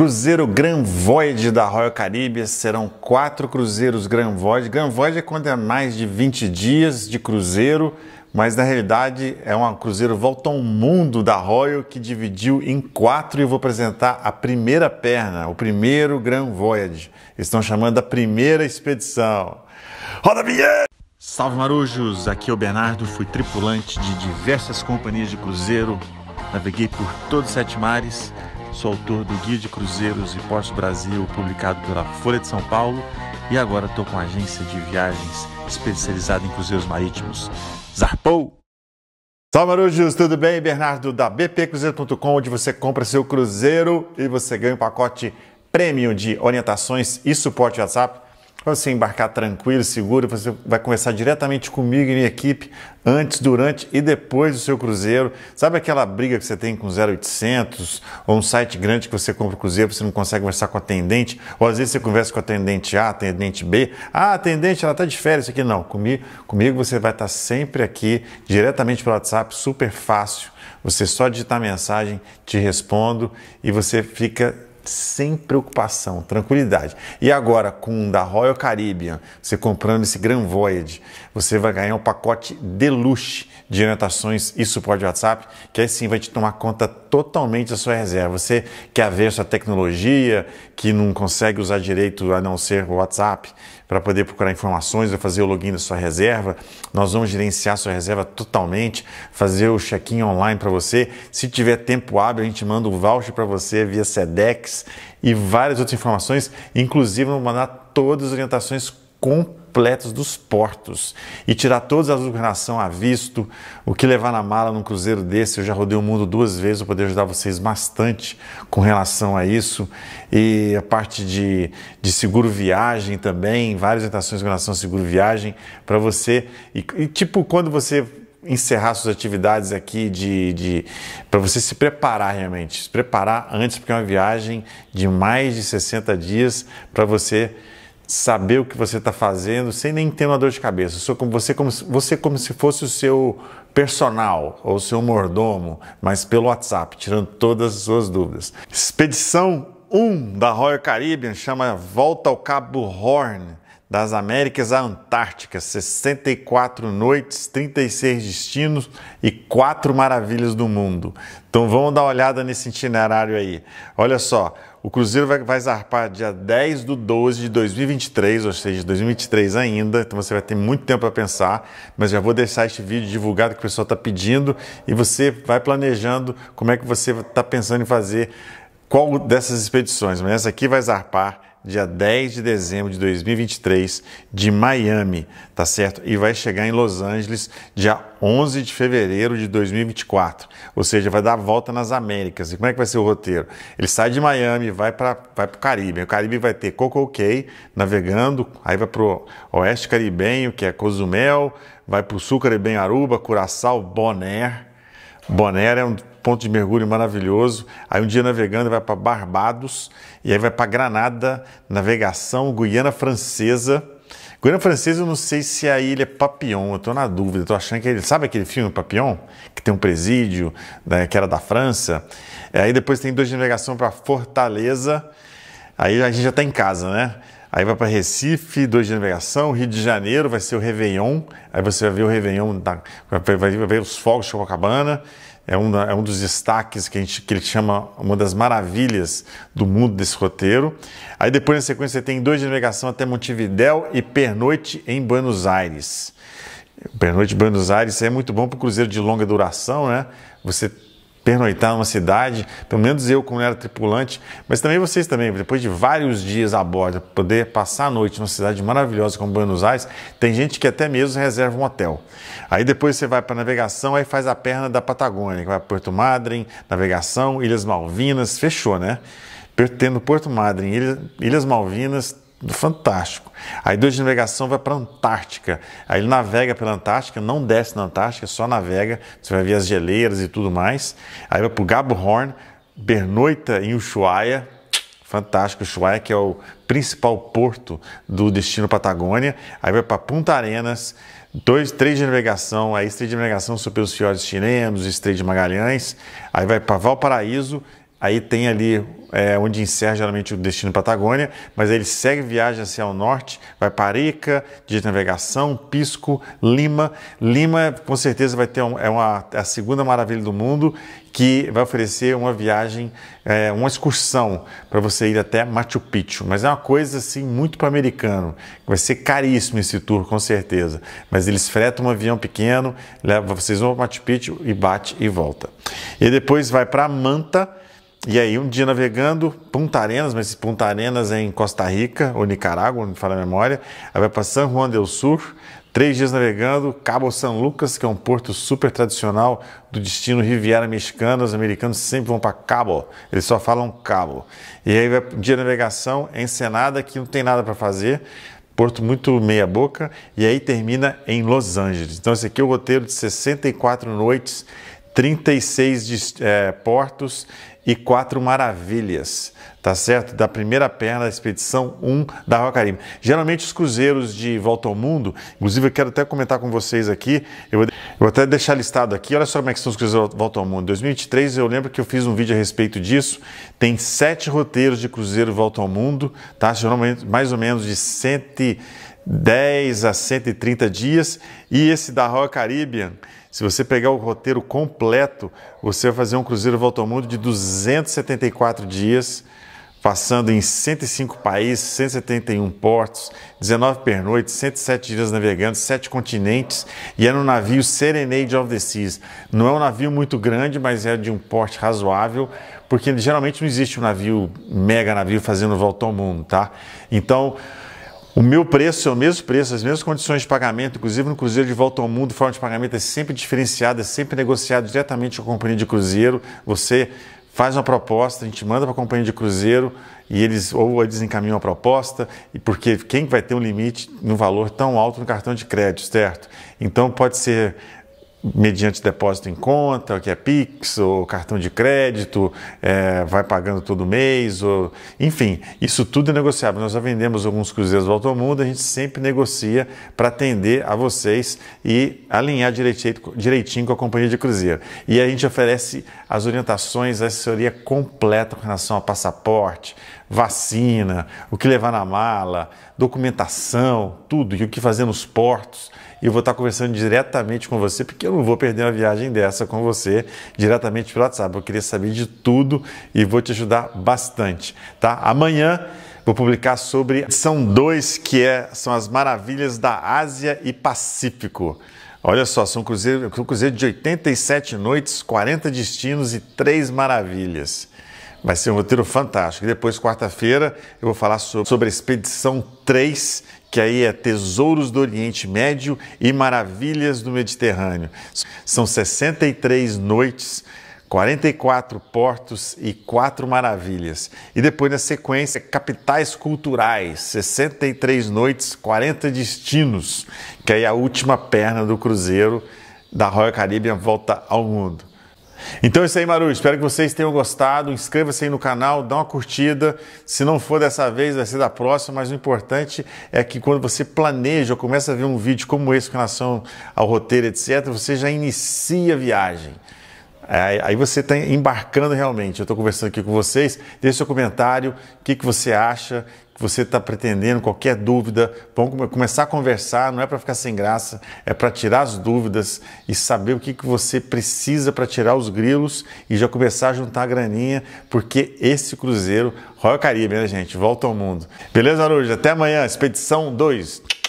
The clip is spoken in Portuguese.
Cruzeiro Grand Void da Royal Caribbean serão quatro cruzeiros Grand Void. Grand Void é quando é mais de 20 dias de cruzeiro, mas na realidade é um cruzeiro volta ao mundo da Royal que dividiu em quatro e eu vou apresentar a primeira perna, o primeiro Grand Voyage. estão chamando a primeira expedição. Roda a vinheta! Salve marujos, aqui é o Bernardo, fui tripulante de diversas companhias de cruzeiro, naveguei por todos os sete mares sou autor do Guia de Cruzeiros e Portos Brasil, publicado pela Folha de São Paulo, e agora estou com a agência de viagens especializada em cruzeiros marítimos. Zarpou! Salve, Marujos, tudo bem? Bernardo da bpcruzeiro.com, onde você compra seu cruzeiro e você ganha um pacote premium de orientações e suporte WhatsApp para você assim, embarcar tranquilo, seguro, você vai conversar diretamente comigo e minha equipe antes, durante e depois do seu cruzeiro. Sabe aquela briga que você tem com 0800 ou um site grande que você compra o cruzeiro, você não consegue conversar com o atendente, ou às vezes você conversa com o atendente A, atendente B. Ah, atendente, ela está de férias aqui. Não, comigo, comigo você vai estar tá sempre aqui diretamente pelo WhatsApp, super fácil. Você só digitar a mensagem, te respondo e você fica sem preocupação, tranquilidade. E agora, com da Royal Caribbean, você comprando esse Grand Voyage, você vai ganhar um pacote deluxe de orientações e suporte de WhatsApp, que aí sim vai te tomar conta totalmente da sua reserva. Você quer ver sua tecnologia, que não consegue usar direito a não ser o WhatsApp, para poder procurar informações, vai fazer o login da sua reserva. Nós vamos gerenciar sua reserva totalmente, fazer o check-in online para você. Se tiver tempo hábil, a gente manda o um voucher para você via SEDEX e várias outras informações. Inclusive, vamos mandar todas as orientações completas completos dos portos e tirar todas as lucração a visto, o que levar na mala num cruzeiro desse. Eu já rodei o mundo duas vezes, eu poder ajudar vocês bastante com relação a isso. E a parte de, de seguro viagem também, várias orientações com relação ao seguro viagem para você. E, e tipo, quando você encerrar suas atividades aqui de, de para você se preparar realmente, se preparar antes porque é uma viagem de mais de 60 dias para você saber o que você está fazendo sem nem ter uma dor de cabeça. Eu sou como você, como você como se fosse o seu personal ou o seu mordomo, mas pelo WhatsApp, tirando todas as suas dúvidas. Expedição 1 da Royal Caribbean chama Volta ao Cabo Horn das Américas à Antártica, 64 noites, 36 destinos e quatro maravilhas do mundo. Então vamos dar uma olhada nesse itinerário aí. Olha só, o Cruzeiro vai, vai zarpar dia 10 do 12 de 2023, ou seja, 2023 ainda, então você vai ter muito tempo para pensar, mas já vou deixar este vídeo divulgado que o pessoal está pedindo e você vai planejando como é que você está pensando em fazer qual dessas expedições. Mas essa aqui vai zarpar dia 10 de dezembro de 2023, de Miami, tá certo? E vai chegar em Los Angeles dia 11 de fevereiro de 2024, ou seja, vai dar a volta nas Américas. E como é que vai ser o roteiro? Ele sai de Miami, vai para vai o Caribe. O Caribe vai ter Coco Cay navegando, aí vai para o Oeste Caribenho, que é Cozumel, vai para o Sul Caribenho, Aruba, Curaçao, Bonaire. Bonaire é um ponto de mergulho maravilhoso. Aí um dia navegando vai para Barbados e aí vai para Granada, navegação Guiana Francesa. Guiana Francesa, eu não sei se a ilha é Papillon, eu tô na dúvida, tô achando que ele. Sabe aquele filme Papillon? Que tem um presídio, né, que era da França. É, aí depois tem dois de navegação para Fortaleza. Aí a gente já tá em casa, né? Aí vai para Recife, dois de navegação, Rio de Janeiro vai ser o Réveillon. Aí você vai ver o Réveillon, da, vai, vai, ver os fogos de Copacabana é um, é um dos destaques que, a gente, que ele chama uma das maravilhas do mundo desse roteiro. Aí depois, na sequência, você tem dois de navegação até Montevidéu e pernoite em Buenos Aires. Pernoite em Buenos Aires é muito bom para o cruzeiro de longa duração, né? Você pernoitar numa cidade, pelo menos eu como era tripulante, mas também vocês também, depois de vários dias a bordo, poder passar a noite numa cidade maravilhosa como Buenos Aires, tem gente que até mesmo reserva um hotel. Aí depois você vai para navegação, aí faz a perna da Patagônia, que vai para Porto Madre navegação, Ilhas Malvinas, fechou, né? Tendo Porto Madre Ilhas Malvinas, fantástico. Aí dois de navegação vai para a Antártica. Aí ele navega pela Antártica, não desce na Antártica, só navega. Você vai ver as geleiras e tudo mais. Aí vai para o Gabo Horn, pernoita em Ushuaia. Fantástico, Ushuaia, que é o principal porto do destino Patagônia. Aí vai para Punta Arenas, dois, três de navegação. Aí estreia de navegação são pelos fiordes chilenos, estreia de Magalhães. Aí vai para Valparaíso aí tem ali é, onde encerra geralmente o destino Patagônia, mas aí ele segue viagem assim ao norte, vai para Arica, de navegação, Pisco, Lima. Lima, com certeza, vai ter um, é uma, é a segunda maravilha do mundo que vai oferecer uma viagem, é, uma excursão para você ir até Machu Picchu. Mas é uma coisa assim muito para americano. Vai ser caríssimo esse tour, com certeza. Mas eles fretam um avião pequeno, leva vocês vão para Machu Picchu e bate e volta. E depois vai para Manta e aí, um dia navegando, Punta Arenas, mas Punta Arenas é em Costa Rica, ou Nicarágua, não me fala a memória. Aí vai para San Juan del Sur, três dias navegando, Cabo San Lucas, que é um porto super tradicional do destino Riviera Mexicana. Os americanos sempre vão para Cabo, eles só falam Cabo. E aí, vai, um dia de navegação, Ensenada, que não tem nada para fazer, porto muito meia boca, e aí termina em Los Angeles. Então, esse aqui é o roteiro de 64 noites 36 é, portos e quatro maravilhas, tá certo? Da primeira perna da expedição 1 da Royal Caribe. Geralmente os cruzeiros de volta ao mundo, inclusive eu quero até comentar com vocês aqui, eu vou, eu vou até deixar listado aqui, olha só como é que são os cruzeiros de volta ao mundo. 2023 eu lembro que eu fiz um vídeo a respeito disso, tem sete roteiros de cruzeiro volta ao mundo, tá? Geralmente mais ou menos de 110 a 130 dias e esse da Royal Caribbean se você pegar o roteiro completo, você vai fazer um cruzeiro volta ao mundo de 274 dias, passando em 105 países, 171 portos, 19 pernoites, 107 dias navegando, 7 continentes, e é no navio Serenade of the Seas. Não é um navio muito grande, mas é de um porte razoável, porque geralmente não existe um navio, mega navio, fazendo volta ao mundo, tá? Então, o meu preço é o mesmo preço, as mesmas condições de pagamento, inclusive no Cruzeiro de Volta ao Mundo, a forma de pagamento é sempre diferenciada, é sempre negociado diretamente com a companhia de cruzeiro. Você faz uma proposta, a gente manda para a companhia de cruzeiro e eles ou eles encaminham a proposta, e porque quem vai ter um limite no valor tão alto no cartão de crédito, certo? Então pode ser mediante depósito em conta, que é Pix, ou cartão de crédito, é, vai pagando todo mês, ou, enfim, isso tudo é negociável. Nós já vendemos alguns cruzeiros do Alto Mundo, a gente sempre negocia para atender a vocês e alinhar direitinho, direitinho com a companhia de cruzeiro. E a gente oferece as orientações, a assessoria completa com relação a passaporte, vacina, o que levar na mala, documentação, tudo, e o que fazer nos portos. E eu vou estar conversando diretamente com você, porque eu não vou perder uma viagem dessa com você diretamente pelo WhatsApp. Eu queria saber de tudo e vou te ajudar bastante, tá? Amanhã vou publicar sobre são dois que é, são as maravilhas da Ásia e Pacífico. Olha só, são cruzeiros são cruzeiro de 87 noites, 40 destinos e três maravilhas. Vai ser um roteiro fantástico. E depois, quarta-feira, eu vou falar sobre a Expedição 3, que aí é Tesouros do Oriente Médio e Maravilhas do Mediterrâneo. São 63 noites. 44 portos e 4 maravilhas. E depois, na sequência, capitais culturais, 63 noites, 40 destinos, que aí é a última perna do cruzeiro da Royal Caribbean volta ao mundo. Então é isso aí, Maru. Espero que vocês tenham gostado. Inscreva-se aí no canal, dá uma curtida. Se não for dessa vez, vai ser da próxima. Mas o importante é que quando você planeja ou começa a ver um vídeo como esse com relação ao roteiro, etc., você já inicia a viagem. É, aí você está embarcando realmente. Eu estou conversando aqui com vocês. Deixe seu comentário, o que, que você acha, que você está pretendendo, qualquer dúvida. Vamos começar a conversar, não é para ficar sem graça, é para tirar as dúvidas e saber o que, que você precisa para tirar os grilos e já começar a juntar a graninha, porque esse cruzeiro, Royal Caribe, né, gente? Volta ao mundo. Beleza, Arujo? Até amanhã, Expedição 2.